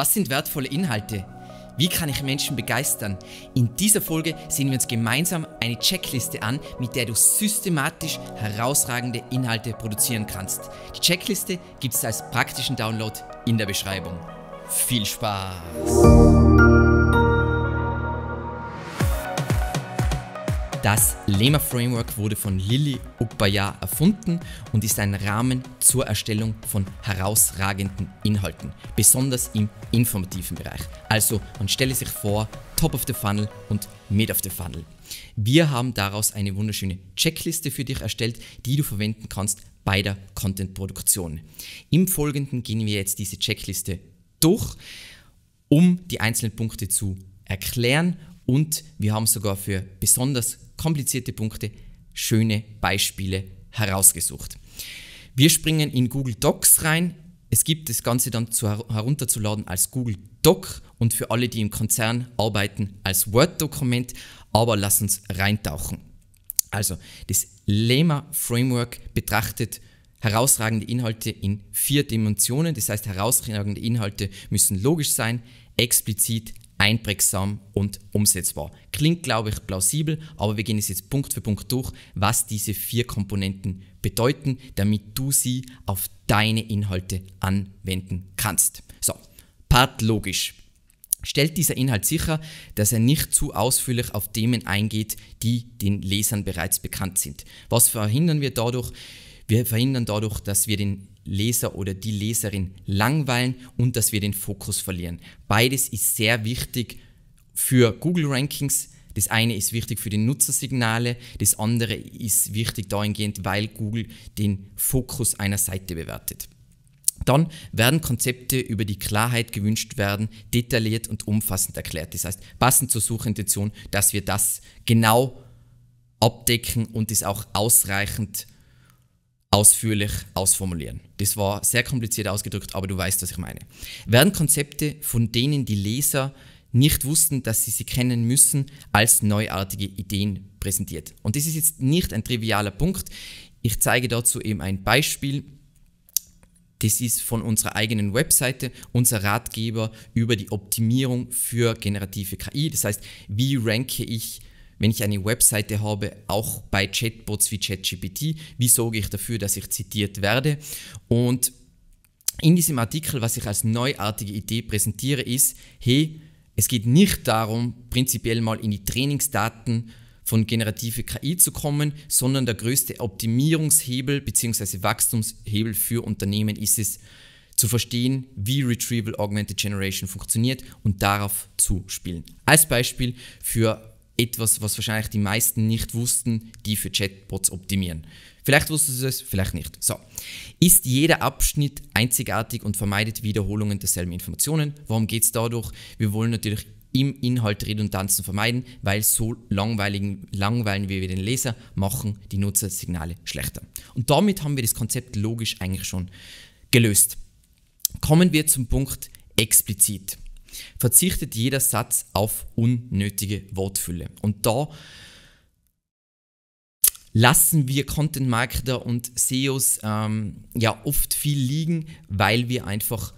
Was sind wertvolle Inhalte? Wie kann ich Menschen begeistern? In dieser Folge sehen wir uns gemeinsam eine Checkliste an, mit der du systematisch herausragende Inhalte produzieren kannst. Die Checkliste gibt es als praktischen Download in der Beschreibung. Viel Spaß! Das Lema Framework wurde von Lilly Upaya erfunden und ist ein Rahmen zur Erstellung von herausragenden Inhalten, besonders im informativen Bereich. Also man stelle sich vor, Top of the Funnel und Mid of the Funnel. Wir haben daraus eine wunderschöne Checkliste für dich erstellt, die du verwenden kannst bei der Content-Produktion. Im Folgenden gehen wir jetzt diese Checkliste durch, um die einzelnen Punkte zu erklären und wir haben sogar für besonders komplizierte Punkte, schöne Beispiele herausgesucht. Wir springen in Google Docs rein. Es gibt das Ganze dann zu, herunterzuladen als Google Doc und für alle, die im Konzern arbeiten, als Word-Dokument. Aber lass uns reintauchen. Also, das Lema-Framework betrachtet herausragende Inhalte in vier Dimensionen. Das heißt, herausragende Inhalte müssen logisch sein, explizit, einprägsam und umsetzbar. Klingt, glaube ich, plausibel, aber wir gehen es jetzt Punkt für Punkt durch, was diese vier Komponenten bedeuten, damit du sie auf deine Inhalte anwenden kannst. So, Part logisch. Stellt dieser Inhalt sicher, dass er nicht zu ausführlich auf Themen eingeht, die den Lesern bereits bekannt sind. Was verhindern wir dadurch? Wir verhindern dadurch, dass wir den Leser oder die Leserin langweilen und dass wir den Fokus verlieren. Beides ist sehr wichtig für Google Rankings. Das eine ist wichtig für die Nutzersignale, das andere ist wichtig dahingehend, weil Google den Fokus einer Seite bewertet. Dann werden Konzepte über die Klarheit gewünscht werden, detailliert und umfassend erklärt. Das heißt, passend zur Suchintention, dass wir das genau abdecken und es auch ausreichend ausführlich ausformulieren. Das war sehr kompliziert ausgedrückt, aber du weißt, was ich meine. Werden Konzepte, von denen die Leser nicht wussten, dass sie sie kennen müssen, als neuartige Ideen präsentiert. Und das ist jetzt nicht ein trivialer Punkt. Ich zeige dazu eben ein Beispiel. Das ist von unserer eigenen Webseite unser Ratgeber über die Optimierung für generative KI. Das heißt, wie ranke ich wenn ich eine Webseite habe, auch bei Chatbots wie ChatGPT, wie sorge ich dafür, dass ich zitiert werde. Und in diesem Artikel, was ich als neuartige Idee präsentiere, ist, hey, es geht nicht darum, prinzipiell mal in die Trainingsdaten von generative KI zu kommen, sondern der größte Optimierungshebel bzw. Wachstumshebel für Unternehmen ist es, zu verstehen, wie Retrieval Augmented Generation funktioniert und darauf zu spielen. Als Beispiel für etwas, was wahrscheinlich die meisten nicht wussten, die für Chatbots optimieren. Vielleicht wussten Sie es, vielleicht nicht. So. Ist jeder Abschnitt einzigartig und vermeidet Wiederholungen derselben Informationen? Warum geht es dadurch? Wir wollen natürlich im Inhalt Redundanzen vermeiden, weil so langweiligen, langweilen wir den Leser, machen die Nutzersignale schlechter. Und damit haben wir das Konzept logisch eigentlich schon gelöst. Kommen wir zum Punkt explizit verzichtet jeder Satz auf unnötige Wortfülle. Und da lassen wir Content Marketer und SEOs ähm, ja oft viel liegen, weil wir einfach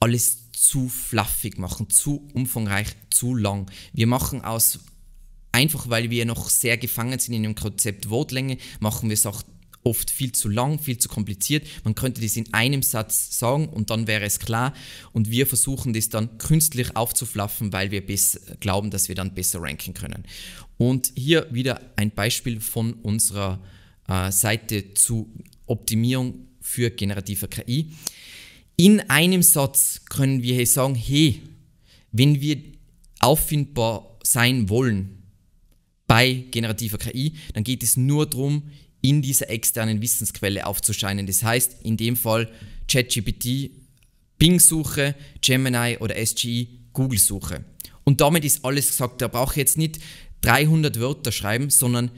alles zu fluffig machen, zu umfangreich, zu lang. Wir machen aus einfach weil wir noch sehr gefangen sind in dem Konzept Wortlänge, machen wir Sach oft viel zu lang, viel zu kompliziert. Man könnte das in einem Satz sagen und dann wäre es klar. Und wir versuchen das dann künstlich aufzuflaffen, weil wir glauben, dass wir dann besser ranken können. Und hier wieder ein Beispiel von unserer äh, Seite zu Optimierung für generative KI. In einem Satz können wir hier sagen, hey, wenn wir auffindbar sein wollen bei generativer KI, dann geht es nur darum, in dieser externen Wissensquelle aufzuscheinen. Das heißt, in dem Fall ChatGPT, Bing-Suche, Gemini oder SGI, Google-Suche. Und damit ist alles gesagt. Da brauche ich jetzt nicht 300 Wörter schreiben, sondern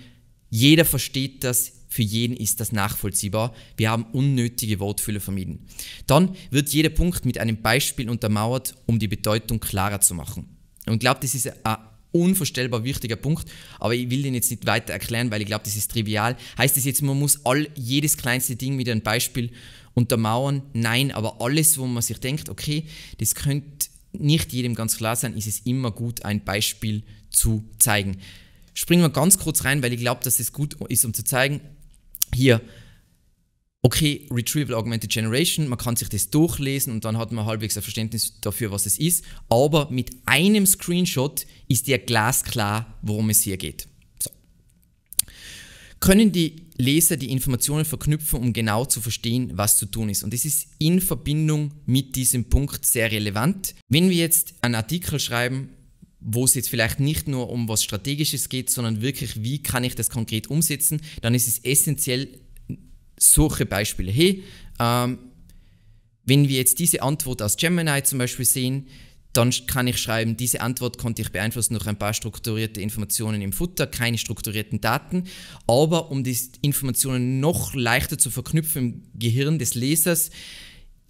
jeder versteht das, für jeden ist das nachvollziehbar. Wir haben unnötige Wortfülle vermieden. Dann wird jeder Punkt mit einem Beispiel untermauert, um die Bedeutung klarer zu machen. Und ich glaube, das ist ein unvorstellbar wichtiger Punkt, aber ich will den jetzt nicht weiter erklären, weil ich glaube, das ist trivial. Heißt das jetzt, man muss all jedes kleinste Ding mit einem Beispiel untermauern? Nein, aber alles, wo man sich denkt, okay, das könnte nicht jedem ganz klar sein, ist es immer gut, ein Beispiel zu zeigen. Springen wir ganz kurz rein, weil ich glaube, dass es das gut ist, um zu zeigen, hier okay, Retrieval Augmented Generation, man kann sich das durchlesen und dann hat man halbwegs ein Verständnis dafür, was es ist. Aber mit einem Screenshot ist dir glasklar, worum es hier geht. So. Können die Leser die Informationen verknüpfen, um genau zu verstehen, was zu tun ist. Und das ist in Verbindung mit diesem Punkt sehr relevant. Wenn wir jetzt einen Artikel schreiben, wo es jetzt vielleicht nicht nur um was Strategisches geht, sondern wirklich, wie kann ich das konkret umsetzen, dann ist es essentiell, solche Beispiele. Hey, ähm, wenn wir jetzt diese Antwort aus Gemini zum Beispiel sehen, dann kann ich schreiben, diese Antwort konnte ich beeinflussen durch ein paar strukturierte Informationen im Futter, keine strukturierten Daten. Aber um die Informationen noch leichter zu verknüpfen im Gehirn des Lesers,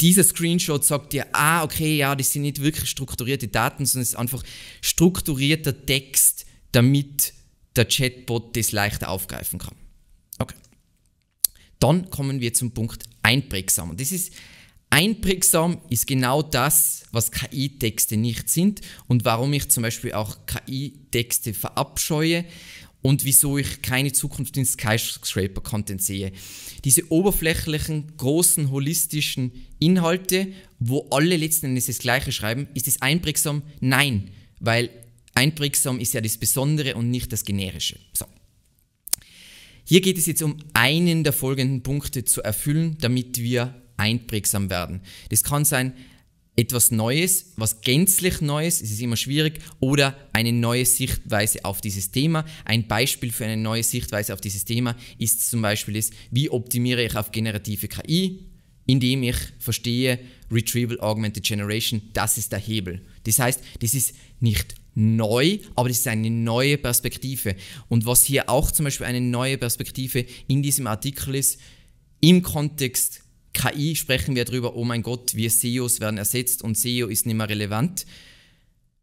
dieser Screenshot sagt dir, ah, okay, ja, das sind nicht wirklich strukturierte Daten, sondern es ist einfach strukturierter Text, damit der Chatbot das leichter aufgreifen kann. Dann kommen wir zum Punkt einprägsam. Und das ist einprägsam ist genau das, was KI-Texte nicht sind und warum ich zum Beispiel auch KI-Texte verabscheue und wieso ich keine Zukunft in Skyscraper-Content sehe. Diese oberflächlichen, großen, holistischen Inhalte, wo alle letzten Endes das Gleiche schreiben, ist es einprägsam? Nein, weil einprägsam ist ja das Besondere und nicht das Generische. So. Hier geht es jetzt um einen der folgenden Punkte zu erfüllen, damit wir einprägsam werden. Das kann sein etwas Neues, was gänzlich Neues, es ist immer schwierig, oder eine neue Sichtweise auf dieses Thema. Ein Beispiel für eine neue Sichtweise auf dieses Thema ist zum Beispiel das, wie optimiere ich auf generative KI, indem ich verstehe, Retrieval Augmented Generation, das ist der Hebel. Das heißt, das ist nicht neu, aber das ist eine neue Perspektive. Und was hier auch zum Beispiel eine neue Perspektive in diesem Artikel ist, im Kontext KI sprechen wir darüber, oh mein Gott, wir SEOs werden ersetzt und SEO ist nicht mehr relevant.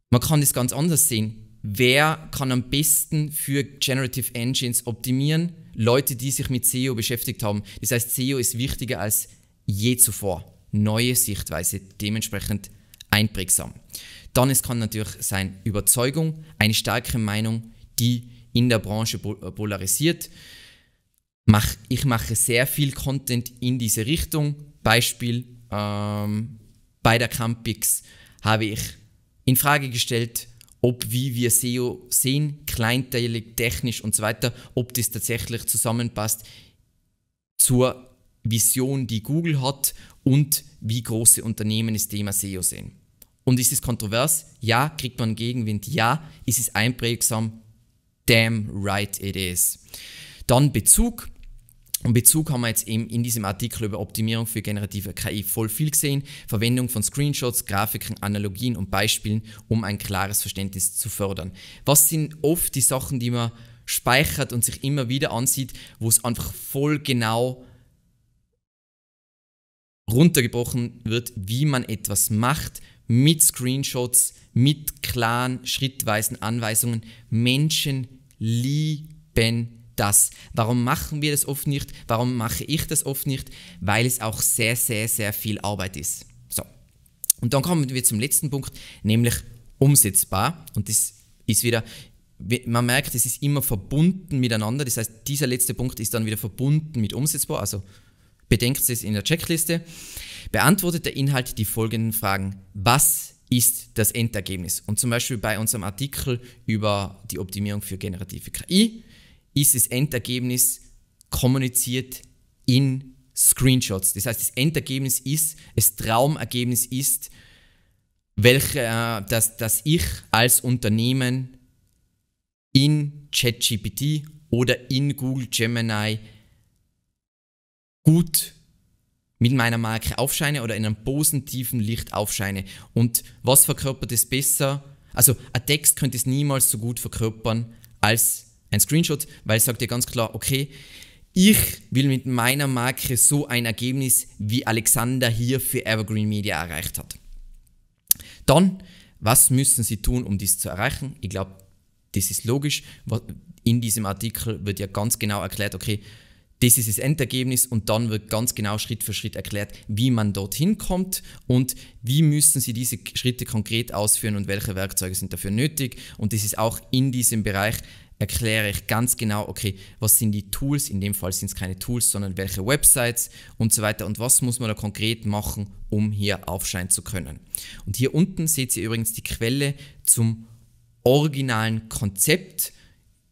Man kann das ganz anders sehen. Wer kann am besten für Generative Engines optimieren? Leute, die sich mit SEO beschäftigt haben. Das heißt, SEO ist wichtiger als je zuvor. Neue Sichtweise, dementsprechend einprägsam. Dann es kann natürlich sein Überzeugung, eine starke Meinung, die in der Branche äh, polarisiert. Mach, ich mache sehr viel Content in diese Richtung. Beispiel ähm, bei der Campix habe ich in Frage gestellt, ob wie wir SEO sehen, kleinteilig, technisch und so weiter, ob das tatsächlich zusammenpasst zur Vision, die Google hat und wie große Unternehmen das Thema SEO sehen. Und ist es kontrovers? Ja. Kriegt man Gegenwind? Ja. Ist es einprägsam? Damn right it is. Dann Bezug. Und Bezug haben wir jetzt eben in diesem Artikel über Optimierung für generative KI voll viel gesehen. Verwendung von Screenshots, Grafiken, Analogien und Beispielen, um ein klares Verständnis zu fördern. Was sind oft die Sachen, die man speichert und sich immer wieder ansieht, wo es einfach voll genau runtergebrochen wird, wie man etwas macht mit Screenshots, mit klaren, schrittweisen Anweisungen. Menschen lieben das. Warum machen wir das oft nicht? Warum mache ich das oft nicht? Weil es auch sehr, sehr, sehr viel Arbeit ist. So. Und dann kommen wir zum letzten Punkt, nämlich umsetzbar. Und das ist wieder, man merkt, es ist immer verbunden miteinander. Das heißt, dieser letzte Punkt ist dann wieder verbunden mit umsetzbar. Also Bedenkt es in der Checkliste. Beantwortet der Inhalt die folgenden Fragen. Was ist das Endergebnis? Und zum Beispiel bei unserem Artikel über die Optimierung für generative KI ist das Endergebnis kommuniziert in Screenshots. Das heißt, das Endergebnis ist, das Traumergebnis ist, welche, äh, dass, dass ich als Unternehmen in ChatGPT oder in Google Gemini gut mit meiner Marke aufscheine oder in einem positiven Licht aufscheine. Und was verkörpert es besser? Also ein Text könnte es niemals so gut verkörpern als ein Screenshot, weil es sagt dir ganz klar, okay, ich will mit meiner Marke so ein Ergebnis, wie Alexander hier für Evergreen Media erreicht hat. Dann, was müssen Sie tun, um dies zu erreichen? Ich glaube, das ist logisch. In diesem Artikel wird ja ganz genau erklärt, okay, das ist das Endergebnis und dann wird ganz genau Schritt für Schritt erklärt, wie man dorthin kommt und wie müssen Sie diese Schritte konkret ausführen und welche Werkzeuge sind dafür nötig. Und das ist auch in diesem Bereich erkläre ich ganz genau, okay, was sind die Tools, in dem Fall sind es keine Tools, sondern welche Websites und so weiter und was muss man da konkret machen, um hier aufscheinen zu können. Und hier unten seht ihr übrigens die Quelle zum originalen Konzept.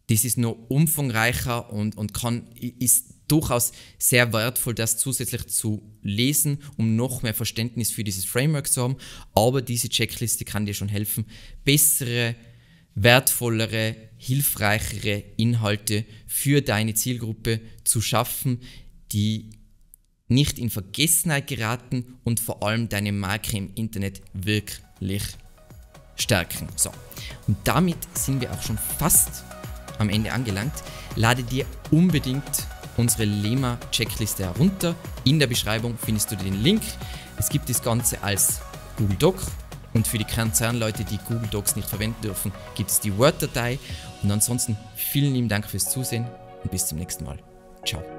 Das ist nur umfangreicher und, und kann, ist durchaus sehr wertvoll, das zusätzlich zu lesen, um noch mehr Verständnis für dieses Framework zu haben. Aber diese Checkliste kann dir schon helfen, bessere, wertvollere, hilfreichere Inhalte für deine Zielgruppe zu schaffen, die nicht in Vergessenheit geraten und vor allem deine Marke im Internet wirklich stärken. So, und damit sind wir auch schon fast am Ende angelangt. Lade dir unbedingt unsere Lema-Checkliste herunter. In der Beschreibung findest du den Link. Es gibt das Ganze als Google Doc und für die Konzernleute, die Google Docs nicht verwenden dürfen, gibt es die Word-Datei. Und ansonsten vielen lieben Dank fürs Zusehen und bis zum nächsten Mal. Ciao.